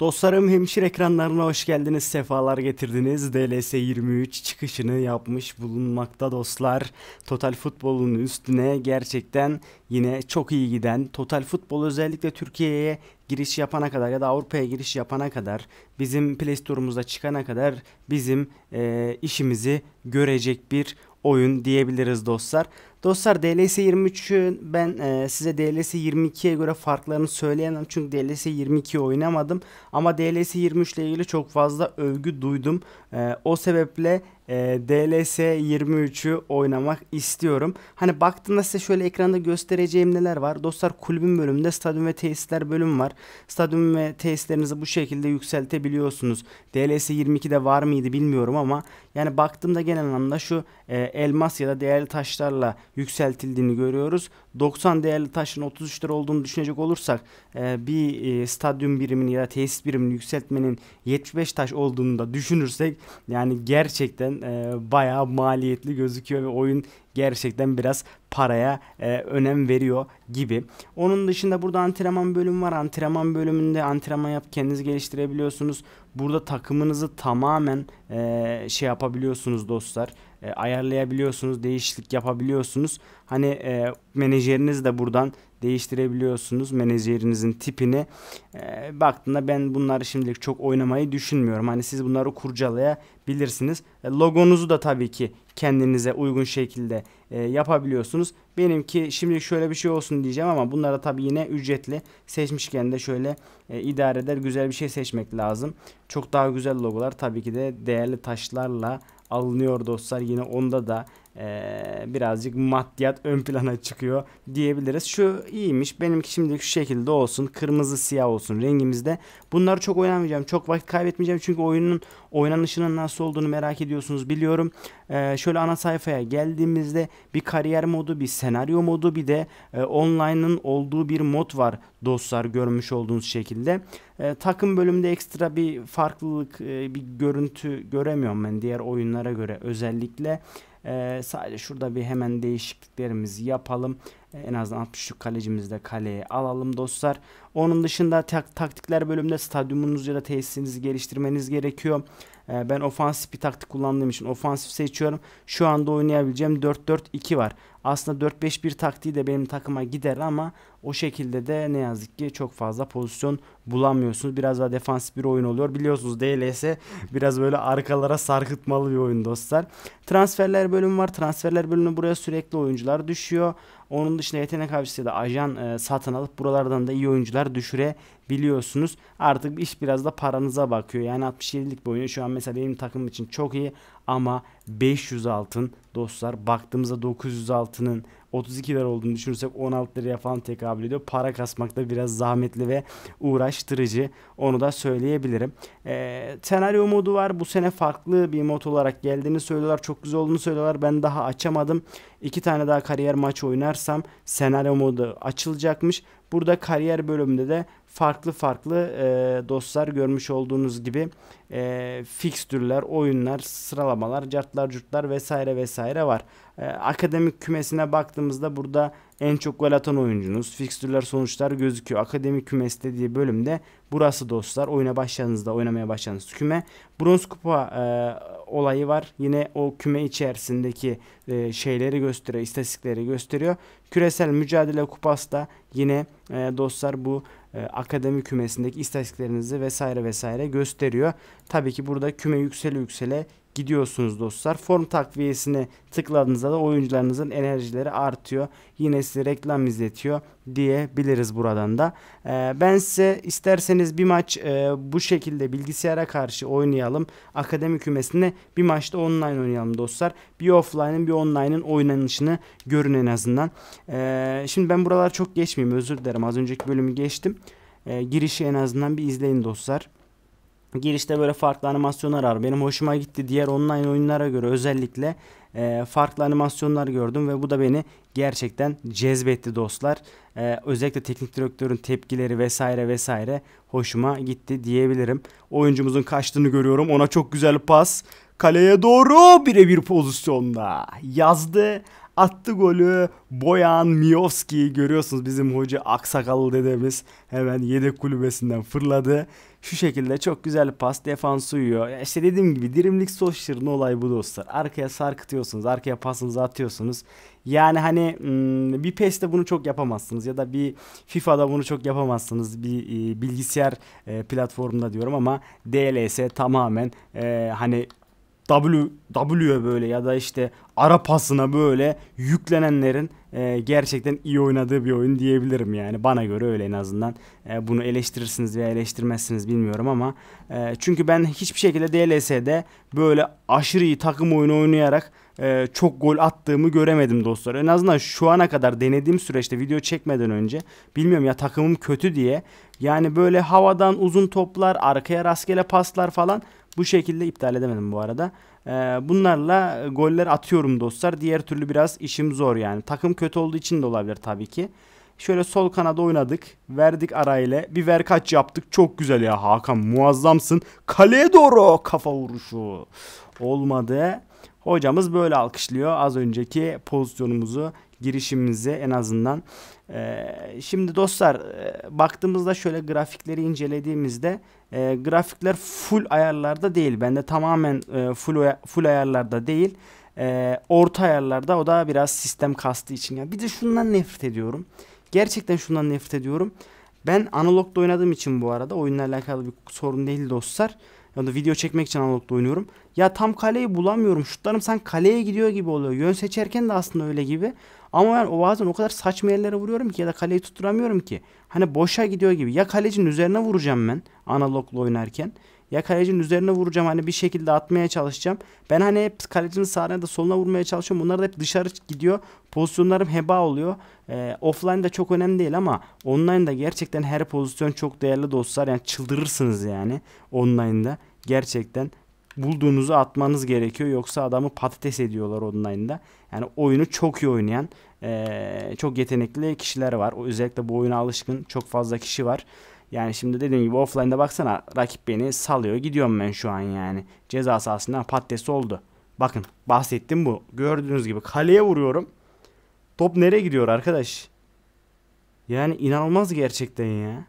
Dostlarım hemşire ekranlarına hoş geldiniz, sefalar getirdiniz. DLS 23 çıkışını yapmış bulunmakta dostlar. Total futbolun üstüne gerçekten yine çok iyi giden, total futbol özellikle Türkiye'ye giriş yapana kadar ya da Avrupa'ya giriş yapana kadar bizim Play Store'umuza çıkana kadar bizim e, işimizi görecek bir oyun diyebiliriz dostlar. Dostlar DLC 23'ün ben e, size DLC 22'ye göre farklarını söyleyemem. Çünkü DLC 22'yi oynamadım. Ama DLC 23 ile ilgili çok fazla övgü duydum. E, o sebeple e, DLS 23'ü oynamak istiyorum. Hani baktığında size şöyle ekranda göstereceğim neler var. Dostlar kulübün bölümünde stadyum ve tesisler bölüm var. Stadyum ve tesislerinizi bu şekilde yükseltebiliyorsunuz. DLS 22'de var mıydı bilmiyorum ama yani baktığımda genel anlamda şu e, elmas ya da değerli taşlarla yükseltildiğini görüyoruz. 90 değerli taşın 33 lira olduğunu düşünecek olursak e, bir e, stadyum birimini ya da tesis birimini yükseltmenin 75 taş olduğunu da düşünürsek yani gerçekten e, bayağı maliyetli gözüküyor ve oyun gerçekten biraz paraya e, önem veriyor gibi. Onun dışında burada antrenman bölümü var. Antrenman bölümünde antrenman yap kendinizi geliştirebiliyorsunuz. Burada takımınızı tamamen e, şey yapabiliyorsunuz dostlar. E, ayarlayabiliyorsunuz, değişiklik yapabiliyorsunuz. Hani e, menajeriniz de buradan değiştirebiliyorsunuz menajerinizin tipini. E, baktığında ben bunları şimdilik çok oynamayı düşünmüyorum. Hani siz bunları kurcalayabilirsiniz. E, logonuzu da tabii ki kendinize uygun şekilde e, yapabiliyorsunuz. Benimki şimdi şöyle bir şey olsun diyeceğim ama bunlara da tabii yine ücretli. Seçmişken de şöyle e, idare eder güzel bir şey seçmek lazım. Çok daha güzel logolar tabii ki de değerli taşlarla alınıyor dostlar. Yine onda da ee, birazcık maddiyat ön plana çıkıyor diyebiliriz. Şu iyiymiş. Benimki şimdilik şu şekilde olsun. Kırmızı siyah olsun rengimizde. Bunları çok oynamayacağım. Çok vakit kaybetmeyeceğim. Çünkü oyunun oynanışının nasıl olduğunu merak ediyorsunuz biliyorum. Ee, şöyle ana sayfaya geldiğimizde bir kariyer modu, bir senaryo modu bir de e, online'ın olduğu bir mod var dostlar görmüş olduğunuz şekilde. E, takım bölümünde ekstra bir farklılık, e, bir görüntü göremiyorum ben diğer oyunlara göre özellikle. E, sadece şurada bir hemen değişikliklerimizi yapalım. E, en azından 63 kalecimizi de kaleye alalım dostlar. Onun dışında tak taktikler bölümünde stadyumunuzu ya da tesisinizi geliştirmeniz gerekiyor. E, ben ofansif bir taktik kullandığım için ofansif seçiyorum. Şu anda oynayabileceğim 4-4-2 var. Aslında 4-5-1 taktiği de benim takıma gider ama o şekilde de ne yazık ki çok fazla pozisyon bulamıyorsunuz. Biraz daha defansif bir oyun oluyor. Biliyorsunuz DLS biraz böyle arkalara sarkıtmalı bir oyun dostlar. Transferler bölümü var. Transferler bölümü buraya sürekli oyuncular düşüyor. Onun dışında yetenek avcısı ya da ajan e, satın alıp buralardan da iyi oyuncular düşürebiliyorsunuz. Artık iş biraz da paranıza bakıyor. Yani 67'lik bir oyun şu an mesela benim takım için çok iyi ama 500 altın dostlar baktığımızda 900 altının 32 lira olduğunu düşünürsek 16 liraya falan tekabül ediyor. Para kasmak da biraz zahmetli ve uğraştırıcı. Onu da söyleyebilirim. Ee, senaryo modu var. Bu sene farklı bir mod olarak geldiğini söylüyorlar. Çok güzel olduğunu söylüyorlar. Ben daha açamadım. İki tane daha kariyer maçı oynarsam senaryo modu açılacakmış. Burada kariyer bölümünde de farklı farklı e, dostlar görmüş olduğunuz gibi e, fikstürler, oyunlar, sıralamalar, cartlar, curtlar vesaire vesaire var. E, akademik kümesine baktığımızda burada en çok gol atan oyuncunuz, fikstürler, sonuçlar gözüküyor. Akademik kümes dediği bölümde burası dostlar. Oyuna başladığınızda, oynamaya başladığınız küme. Bronz kupa e, olayı var. Yine o küme içerisindeki e, şeyleri gösteriyor, istatistikleri gösteriyor. Küresel mücadele kupası da yine e, dostlar bu e, akademi kümesindeki istatistiklerinizi vesaire vesaire gösteriyor. Tabii ki burada küme yüksele yüksele gidiyorsunuz dostlar. Form takviyesine tıkladığınızda da oyuncularınızın enerjileri artıyor. Yine size reklam izletiyor diyebiliriz buradan da. Ee, ben size isterseniz bir maç e, bu şekilde bilgisayara karşı oynayalım. Akademi kümesinde bir maçta online oynayalım dostlar. Bir offline'ın bir online'ın oynanışını görün en azından. Ee, şimdi ben buralar çok geçmeyeyim özür dilerim. Az önceki bölümü geçtim. Ee, girişi en azından bir izleyin dostlar girişte böyle farklı animasyonlar var. Benim hoşuma gitti. Diğer online oyunlara göre özellikle e, farklı animasyonlar gördüm ve bu da beni gerçekten cezbetti dostlar. E, özellikle teknik direktörün tepkileri vesaire vesaire hoşuma gitti diyebilirim. Oyuncumuzun kaçtığını görüyorum. Ona çok güzel pas. Kaleye doğru birebir pozisyonda yazdı. Attı golü Boyan Miovski görüyorsunuz bizim hoca aksakallı dedemiz hemen yedek kulübesinden fırladı. Şu şekilde çok güzel pas defans uyuyor. Ya işte dediğim gibi dirimlik Solskjaer'ın olay bu dostlar. Arkaya sarkıtıyorsunuz, arkaya pasınızı atıyorsunuz. Yani hani hmm, bir PES'te bunu çok yapamazsınız ya da bir FIFA'da bunu çok yapamazsınız. Bir e, bilgisayar e, platformunda diyorum ama DLS tamamen e, hani W W'ye böyle ya da işte ara pasına böyle yüklenenlerin e, gerçekten iyi oynadığı bir oyun diyebilirim yani. Bana göre öyle en azından. E, bunu eleştirirsiniz veya eleştirmezsiniz bilmiyorum ama e, çünkü ben hiçbir şekilde DLS'de böyle aşırı iyi takım oyunu oynayarak e, çok gol attığımı göremedim dostlar. En azından şu ana kadar denediğim süreçte video çekmeden önce bilmiyorum ya takımım kötü diye yani böyle havadan uzun toplar, arkaya rastgele paslar falan bu şekilde iptal edemedim bu arada. E, bunlarla goller atıyorum dostlar. Diğer türlü biraz işim zor yani. Takım kötü olduğu için de olabilir tabii ki. Şöyle sol kanada oynadık. Verdik arayla. Bir ver kaç yaptık. Çok güzel ya Hakan muazzamsın. Kaleye doğru kafa vuruşu. Olmadı. Hocamız böyle alkışlıyor az önceki pozisyonumuzu girişimimizi en azından. Ee, şimdi dostlar e, baktığımızda şöyle grafikleri incelediğimizde e, grafikler full ayarlarda değil. Bende tamamen e, full full ayarlarda değil. E, orta ayarlarda o da biraz sistem kastı için. Yani bir de şundan nefret ediyorum. Gerçekten şundan nefret ediyorum. Ben analogda oynadığım için bu arada oyunla alakalı bir sorun değil dostlar. Ya da video çekmek için analogda oynuyorum. Ya tam kaleyi bulamıyorum. Şutlarım sen kaleye gidiyor gibi oluyor. Yön seçerken de aslında öyle gibi. Ama ben o bazen o kadar saçma yerlere vuruyorum ki ya da kaleyi tutturamıyorum ki. Hani boşa gidiyor gibi. Ya kalecinin üzerine vuracağım ben analoglu oynarken. Ya kalecinin üzerine vuracağım hani bir şekilde atmaya çalışacağım. Ben hani hep kalecinin sağına ya da soluna vurmaya çalışıyorum. Bunlar da hep dışarı gidiyor. Pozisyonlarım heba oluyor. Ee, offline de çok önemli değil ama online'da gerçekten her pozisyon çok değerli dostlar. Yani çıldırırsınız yani online'da. Gerçekten bulduğunuzu atmanız gerekiyor. Yoksa adamı patates ediyorlar online'da. Yani oyunu çok iyi oynayan e, çok yetenekli kişiler var. O, özellikle bu oyuna alışkın çok fazla kişi var. Yani şimdi dediğim gibi offline'da baksana rakip beni salıyor. Gidiyorum ben şu an yani. Ceza sahasında patates oldu. Bakın bahsettim bu. Gördüğünüz gibi kaleye vuruyorum. Top nereye gidiyor arkadaş? Yani inanılmaz gerçekten ya.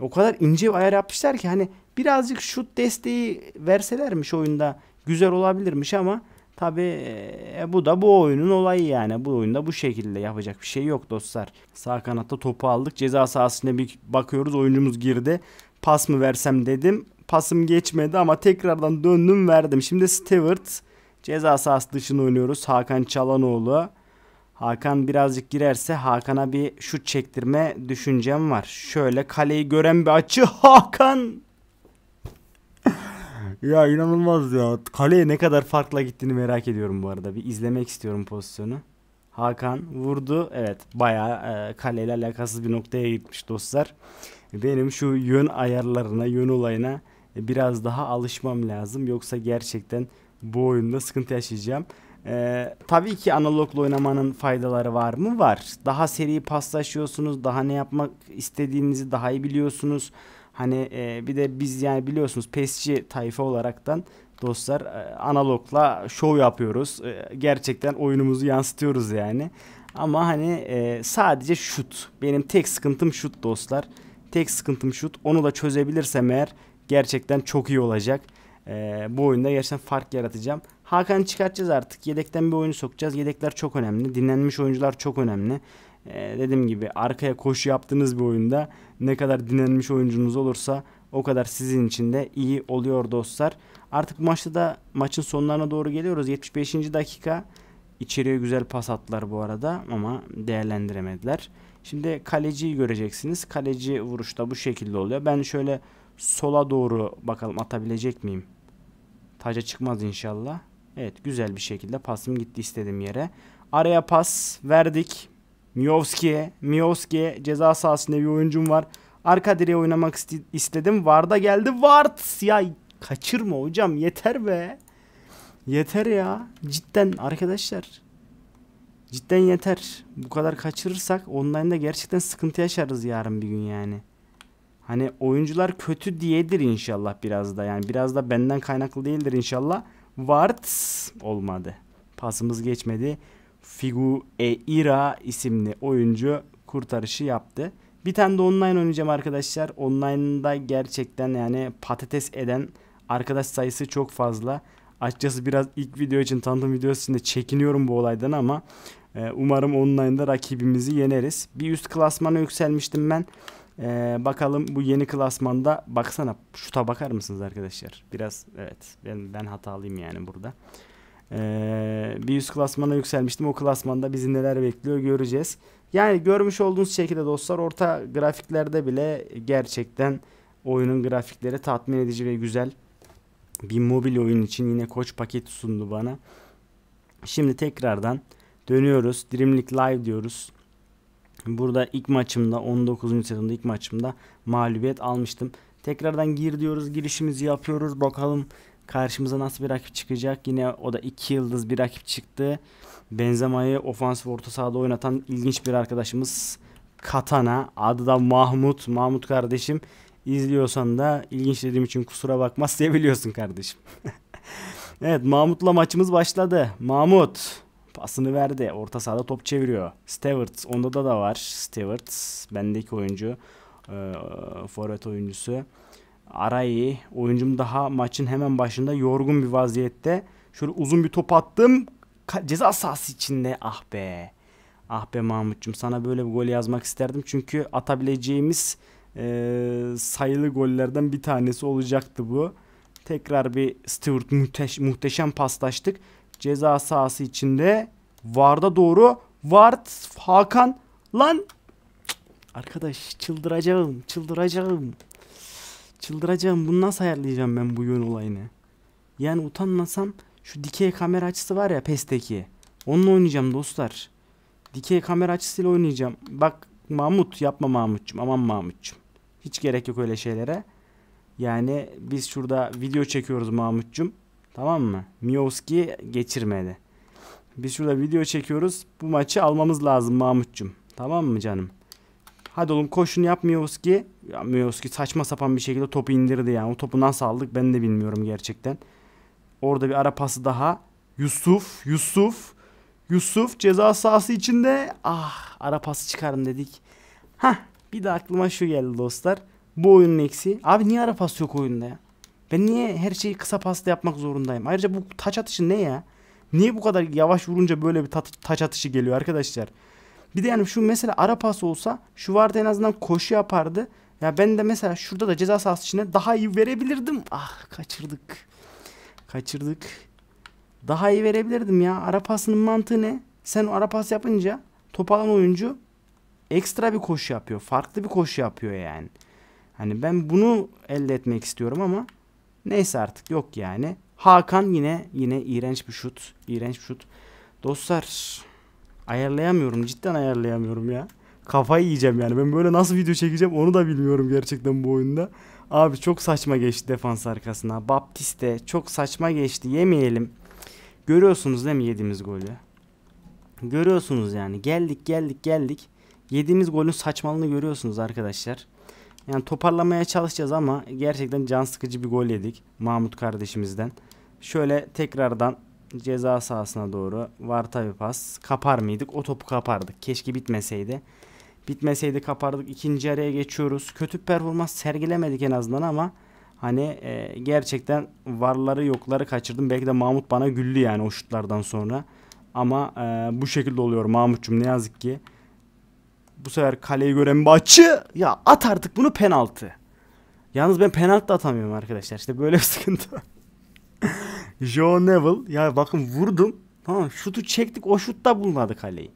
O kadar ince bir ayar yapmışlar ki hani Birazcık şut desteği verselermiş oyunda güzel olabilirmiş ama tabi e, bu da bu oyunun olayı yani. Bu oyunda bu şekilde yapacak bir şey yok dostlar. Sağ kanatta topu aldık. Ceza sahasına bir bakıyoruz. Oyuncumuz girdi. Pas mı versem dedim. Pasım geçmedi ama tekrardan döndüm verdim. Şimdi Stewart ceza sahası dışını oynuyoruz. Hakan Çalanoğlu. Hakan birazcık girerse Hakan'a bir şut çektirme düşüncem var. Şöyle kaleyi gören bir açı Hakan ya inanılmaz ya. Kaleye ne kadar farkla gittiğini merak ediyorum bu arada. Bir izlemek istiyorum pozisyonu. Hakan vurdu. Evet bayağı e, kaleyle alakasız bir noktaya gitmiş dostlar. Benim şu yön ayarlarına, yön olayına e, biraz daha alışmam lazım. Yoksa gerçekten bu oyunda sıkıntı yaşayacağım. Ee, tabii ki analogla oynamanın faydaları var mı? Var. Daha seri paslaşıyorsunuz. Daha ne yapmak istediğinizi daha iyi biliyorsunuz. Hani e, bir de biz yani biliyorsunuz pesçi tayfa olaraktan dostlar e, analogla show yapıyoruz. E, gerçekten oyunumuzu yansıtıyoruz yani. Ama hani e, sadece şut. Benim tek sıkıntım şut dostlar. Tek sıkıntım şut. Onu da çözebilirsem eğer gerçekten çok iyi olacak. E, bu oyunda gerçekten fark yaratacağım. Hakan'ı çıkartacağız artık. Yedekten bir oyunu sokacağız. Yedekler çok önemli. Dinlenmiş oyuncular çok önemli e, dediğim gibi arkaya koşu yaptığınız bir oyunda ne kadar dinlenmiş oyuncunuz olursa o kadar sizin için de iyi oluyor dostlar. Artık maçta da maçın sonlarına doğru geliyoruz. 75. dakika içeriye güzel pas attılar bu arada ama değerlendiremediler. Şimdi kaleciyi göreceksiniz. Kaleci vuruşta bu şekilde oluyor. Ben şöyle sola doğru bakalım atabilecek miyim? Taca çıkmaz inşallah. Evet güzel bir şekilde pasım gitti istediğim yere. Araya pas verdik. Miovski'ye. Miovski'ye ceza sahasında bir oyuncum var. Arka direğe oynamak istedim. Varda geldi. Vart! Ya kaçırma hocam yeter be. Yeter ya. Cidden arkadaşlar. Cidden yeter. Bu kadar kaçırırsak online'da gerçekten sıkıntı yaşarız yarın bir gün yani. Hani oyuncular kötü diyedir inşallah biraz da. Yani biraz da benden kaynaklı değildir inşallah. Vart olmadı. Pasımız geçmedi. Figu eira isimli oyuncu kurtarışı yaptı. Bir tane de online oynayacağım arkadaşlar. Online'da gerçekten yani patates eden arkadaş sayısı çok fazla. Açıkçası biraz ilk video için tanıtım videosu için de çekiniyorum bu olaydan ama e, umarım online'da rakibimizi yeneriz. Bir üst klasmana yükselmiştim ben. E, bakalım bu yeni klasmanda baksana şuta bakar mısınız arkadaşlar? Biraz evet ben, ben hatalıyım yani burada. Ee, bir üst klasmana yükselmiştim. O klasmanda bizi neler bekliyor göreceğiz. Yani görmüş olduğunuz şekilde dostlar orta grafiklerde bile gerçekten oyunun grafikleri tatmin edici ve güzel. Bir mobil oyun için yine koç paketi sundu bana. Şimdi tekrardan dönüyoruz. Dreamlik Live diyoruz. Burada ilk maçımda 19. sezonda ilk maçımda mağlubiyet almıştım. Tekrardan gir diyoruz. Girişimizi yapıyoruz. Bakalım Karşımıza nasıl bir rakip çıkacak? Yine o da iki yıldız bir rakip çıktı. Benzema'yı ofansif orta sahada oynatan ilginç bir arkadaşımız Katana. Adı da Mahmut. Mahmut kardeşim izliyorsan da ilginç dediğim için kusura bakma seviyorsun kardeşim. evet Mahmut'la maçımız başladı. Mahmut pasını verdi. Orta sahada top çeviriyor. Stewart onda da da var. Stewart bendeki oyuncu. Ee, forvet oyuncusu. Arayı oyuncum daha maçın hemen başında yorgun bir vaziyette. Şöyle uzun bir top attım. ceza sahası içinde. Ah be. Ah be Mahmut'cum sana böyle bir gol yazmak isterdim. Çünkü atabileceğimiz e, sayılı gollerden bir tanesi olacaktı bu. Tekrar bir Stewart muhteş muhteşem paslaştık. Ceza sahası içinde. Varda doğru. Vard Hakan lan. Arkadaş çıldıracağım çıldıracağım. Çıldıracağım. Bunu nasıl ayarlayacağım ben bu yön olayını? Yani utanmasam şu dikey kamera açısı var ya PES'teki. Onunla oynayacağım dostlar. Dikey kamera açısıyla oynayacağım. Bak Mahmut yapma Mahmut'cum. Aman Mahmut'cum. Hiç gerek yok öyle şeylere. Yani biz şurada video çekiyoruz Mahmut'cum. Tamam mı? Mioski geçirmedi. Biz şurada video çekiyoruz. Bu maçı almamız lazım Mahmut'cum. Tamam mı canım? Hadi oğlum koşun yapmıyoruz ki, yapmıyoruz ki saçma sapan bir şekilde topu indirdi yani. O topu nasıl aldık ben de bilmiyorum gerçekten. Orada bir ara pası daha. Yusuf, Yusuf. Yusuf ceza sahası içinde. Ah ara pası çıkarın dedik. Hah bir de aklıma şu geldi dostlar. Bu oyunun eksiği. Abi niye ara pas yok oyunda ya? Ben niye her şeyi kısa pasta yapmak zorundayım? Ayrıca bu taç atışı ne ya? Niye bu kadar yavaş vurunca böyle bir taç atışı geliyor arkadaşlar? Bir de yani şu mesela ara pas olsa şu vardı en azından koşu yapardı. Ya ben de mesela şurada da ceza sahası içine daha iyi verebilirdim. Ah kaçırdık. Kaçırdık. Daha iyi verebilirdim ya. Ara pasının mantığı ne? Sen o ara pas yapınca top alan oyuncu ekstra bir koşu yapıyor. Farklı bir koşu yapıyor yani. Hani ben bunu elde etmek istiyorum ama neyse artık yok yani. Hakan yine yine iğrenç bir şut. İğrenç bir şut. Dostlar Ayarlayamıyorum cidden ayarlayamıyorum ya. Kafayı yiyeceğim yani ben böyle nasıl video çekeceğim onu da bilmiyorum gerçekten bu oyunda. Abi çok saçma geçti defans arkasına. Baptiste çok saçma geçti yemeyelim. Görüyorsunuz değil mi yediğimiz golü? Görüyorsunuz yani geldik geldik geldik. Yediğimiz golün saçmalığını görüyorsunuz arkadaşlar. Yani toparlamaya çalışacağız ama gerçekten can sıkıcı bir gol yedik Mahmut kardeşimizden. Şöyle tekrardan ceza sahasına doğru varta bir pas. Kapar mıydık? O topu kapardık. Keşke bitmeseydi. Bitmeseydi kapardık. İkinci araya geçiyoruz. Kötü performans sergilemedik en azından ama hani e, gerçekten varları yokları kaçırdım. Belki de Mahmut bana güldü yani o şutlardan sonra. Ama e, bu şekilde oluyor Mahmut'cum ne yazık ki. Bu sefer kaleyi gören bir açı. Ya at artık bunu penaltı. Yalnız ben penaltı atamıyorum arkadaşlar. İşte böyle bir sıkıntı. Joe Neville ya bakın vurdum. Tamam şutu çektik o şutta bulmadı kaleyi.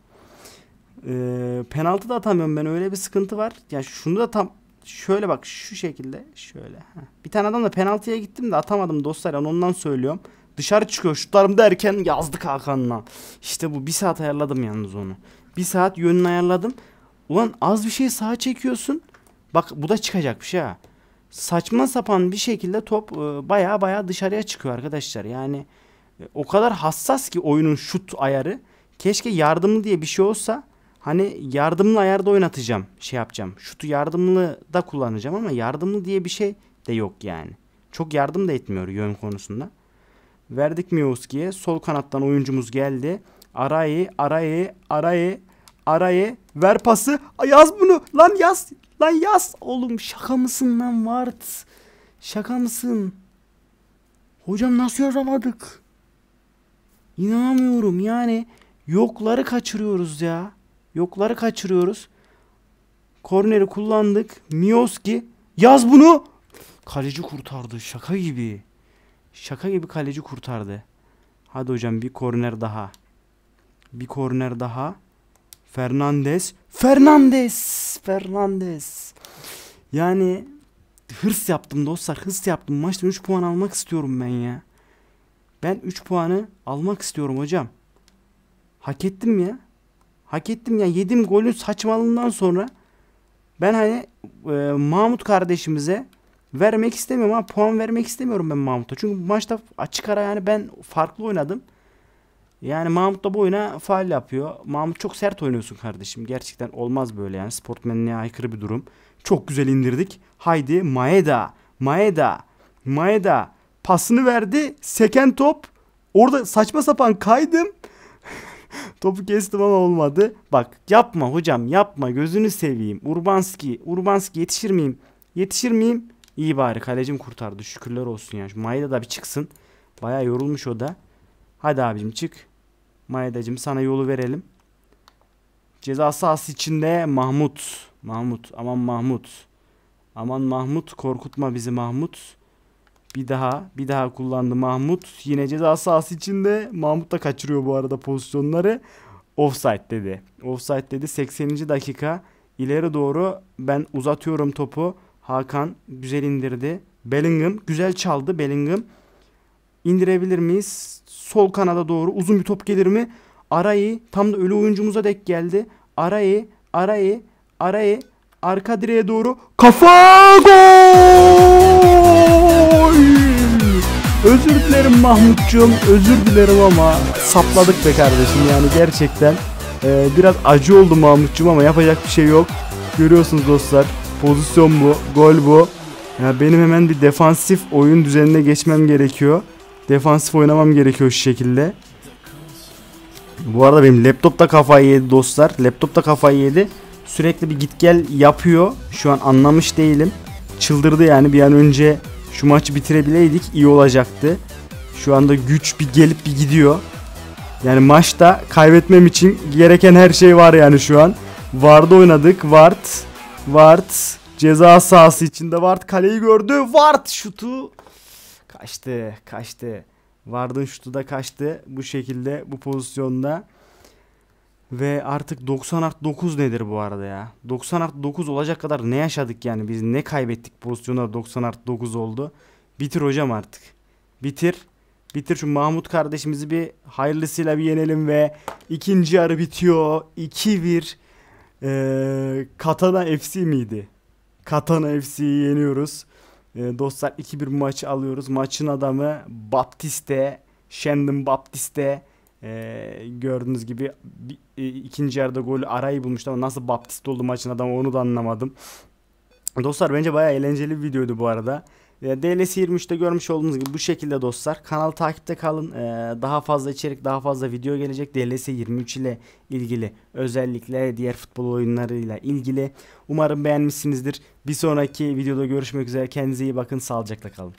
Ee, penaltı da atamıyorum ben öyle bir sıkıntı var. Yani şunu da tam şöyle bak şu şekilde şöyle. Bir tane adamla penaltıya gittim de atamadım dostlar yani ondan söylüyorum. Dışarı çıkıyor şutlarım derken yazdık Hakan'la. İşte bu bir saat ayarladım yalnız onu. Bir saat yönünü ayarladım. Ulan az bir şey sağa çekiyorsun. Bak bu da çıkacak bir şey ha saçma sapan bir şekilde top baya e, baya dışarıya çıkıyor arkadaşlar. Yani e, o kadar hassas ki oyunun şut ayarı. Keşke yardımlı diye bir şey olsa hani yardımlı ayarda oynatacağım şey yapacağım. Şutu yardımlı da kullanacağım ama yardımlı diye bir şey de yok yani. Çok yardım da etmiyor yön konusunda. Verdik Miyoski'ye. Sol kanattan oyuncumuz geldi. arayı arayı arayı Araya ver pası. Ay yaz bunu. Lan yaz. Lan yaz. Oğlum şaka mısın lan Vart? Şaka mısın? Hocam nasıl yazamadık? İnanamıyorum yani. Yokları kaçırıyoruz ya. Yokları kaçırıyoruz. Korneri kullandık. Mioski. Yaz bunu. Kaleci kurtardı. Şaka gibi. Şaka gibi kaleci kurtardı. Hadi hocam bir korner daha. Bir korner daha. Fernandez. Fernandez. Fernandez. Yani hırs yaptım dostlar. Hırs yaptım. maçta 3 puan almak istiyorum ben ya. Ben 3 puanı almak istiyorum hocam. Hak ettim ya. Hak ettim ya. Yedim golün saçmalığından sonra ben hani e, Mahmut kardeşimize vermek istemiyorum ama puan vermek istemiyorum ben Mahmut'a. Çünkü maçta açık ara yani ben farklı oynadım. Yani Mahmut da bu oyuna faal yapıyor. Mahmut çok sert oynuyorsun kardeşim. Gerçekten olmaz böyle yani. Sportmenliğe aykırı bir durum. Çok güzel indirdik. Haydi Maeda. Maeda. Maeda. Pasını verdi. Seken top. Orada saçma sapan kaydım. Topu kestim ama olmadı. Bak yapma hocam yapma gözünü seveyim. Urbanski. Urbanski yetişir miyim? Yetişir miyim? İyi bari kalecim kurtardı. Şükürler olsun ya. Şu Maeda da bir çıksın. Baya yorulmuş o da. Hadi abicim çık. Maydacım sana yolu verelim. Ceza sahası içinde Mahmut. Mahmut. Aman Mahmut. Aman Mahmut. Korkutma bizi Mahmut. Bir daha. Bir daha kullandı Mahmut. Yine ceza sahası içinde. Mahmut da kaçırıyor bu arada pozisyonları. Offside dedi. Offside dedi. 80. dakika. İleri doğru ben uzatıyorum topu. Hakan güzel indirdi. Bellingham güzel çaldı Bellingham. İndirebilir miyiz? sol kanada doğru uzun bir top gelir mi? Arayı tam da ölü oyuncumuza dek geldi. Arayı, arayı, arayı arka direğe doğru kafa gol! Özür dilerim Mahmutcuğum, özür dilerim ama sapladık be kardeşim yani gerçekten. Ee, biraz acı oldu Mahmutcuğum ama yapacak bir şey yok. Görüyorsunuz dostlar pozisyon bu, gol bu. Ya benim hemen bir defansif oyun düzenine geçmem gerekiyor. Defansif oynamam gerekiyor şu şekilde. Bu arada benim laptop da kafayı yedi dostlar. Laptop da kafayı yedi. Sürekli bir git gel yapıyor. Şu an anlamış değilim. Çıldırdı yani bir an önce şu maçı bitirebileydik iyi olacaktı. Şu anda güç bir gelip bir gidiyor. Yani maçta kaybetmem için gereken her şey var yani şu an. Vard'ı oynadık. Vard. Vard. Ceza sahası içinde Vard kaleyi gördü. Vard şutu Kaçtı, kaçtı. Vardı şutu da kaçtı. Bu şekilde bu pozisyonda. Ve artık 90 artı 9 nedir bu arada ya? 90 artı 9 olacak kadar ne yaşadık yani? Biz ne kaybettik pozisyonda 90 artı 9 oldu. Bitir hocam artık. Bitir. Bitir şu Mahmut kardeşimizi bir hayırlısıyla bir yenelim ve ikinci yarı bitiyor. 2-1 ee, Katana FC miydi? Katana FC'yi yeniyoruz. Ee, dostlar 2-1 maçı alıyoruz. Maçın adamı Baptiste, Shandon Baptiste. Ee, gördüğünüz gibi e, ikinci yarıda golü arayı bulmuştu ama nasıl Baptiste oldu maçın adamı onu da anlamadım. Dostlar bence baya eğlenceli bir videoydu bu arada. Ee, DLS 23'te görmüş olduğunuz gibi bu şekilde dostlar. Kanal takipte kalın. Ee, daha fazla içerik, daha fazla video gelecek. DLS 23 ile ilgili özellikle diğer futbol oyunlarıyla ilgili. Umarım beğenmişsinizdir. Bir sonraki videoda görüşmek üzere. Kendinize iyi bakın. Sağlıcakla kalın.